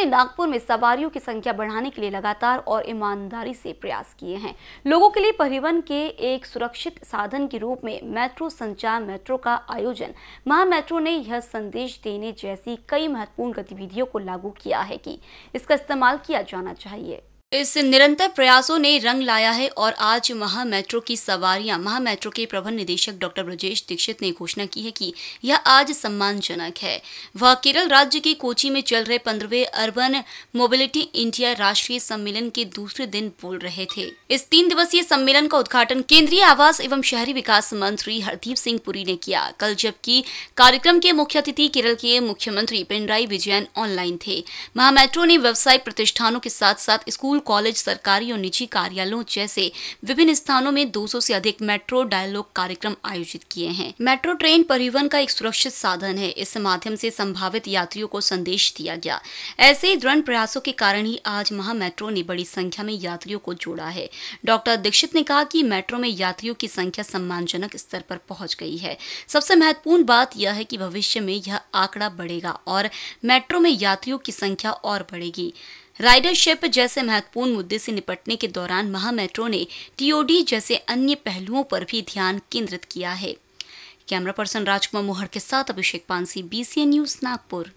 ने नागपुर में सवारियों की संख्या बढ़ाने के लिए लगातार और ईमानदारी से प्रयास किए हैं लोगों के लिए परिवहन के एक सुरक्षित साधन के रूप में मेट्रो संचार मेट्रो का आयोजन महा मेट्रो ने यह संदेश देने जैसी कई महत्वपूर्ण गतिविधियों को लागू किया है कि इसका इस्तेमाल किया जाना चाहिए इस निरंतर प्रयासों ने रंग लाया है और आज महा मेट्रो की सवारियां महा मेट्रो के प्रबंध निदेशक डॉक्टर ब्रजेश दीक्षित ने घोषणा की है कि यह आज सम्मानजनक है वह केरल राज्य के कोची में चल रहे पंद्रहवें अर्बन मोबिलिटी इंडिया राष्ट्रीय सम्मेलन के दूसरे दिन बोल रहे थे इस तीन दिवसीय सम्मेलन का उद्घाटन केंद्रीय आवास एवं शहरी विकास मंत्री हरदीप सिंह पुरी ने किया कल जबकि कार्यक्रम के मुख्य अतिथि केरल के मुख्यमंत्री पिनराई विजयन ऑनलाइन थे महा मेट्रो ने व्यवसायिक प्रतिष्ठानों के साथ साथ स्कूल कॉलेज सरकारी और निजी कार्यालयों जैसे विभिन्न स्थानों में 200 से अधिक मेट्रो डायलॉग कार्यक्रम आयोजित किए हैं मेट्रो ट्रेन परिवहन का एक सुरक्षित साधन है इस माध्यम से संभावित यात्रियों को संदेश दिया गया ऐसे दृढ़ प्रयासों के कारण ही आज महा मेट्रो ने बड़ी संख्या में यात्रियों को जोड़ा है डॉक्टर दीक्षित ने कहा की मेट्रो में यात्रियों की संख्या सम्मानजनक स्तर पर पहुंच गई है सबसे महत्वपूर्ण बात यह है कि भविष्य में यह आंकड़ा बढ़ेगा और मेट्रो में यात्रियों की संख्या और बढ़ेगी राइडरशिप जैसे महत्वपूर्ण मुद्दे से निपटने के दौरान महामेट्रो ने टीओडी जैसे अन्य पहलुओं पर भी ध्यान केंद्रित किया है कैमरा पर्सन राजकुमार मोहर के साथ अभिषेक पानसी बीसीएन न्यूज नागपुर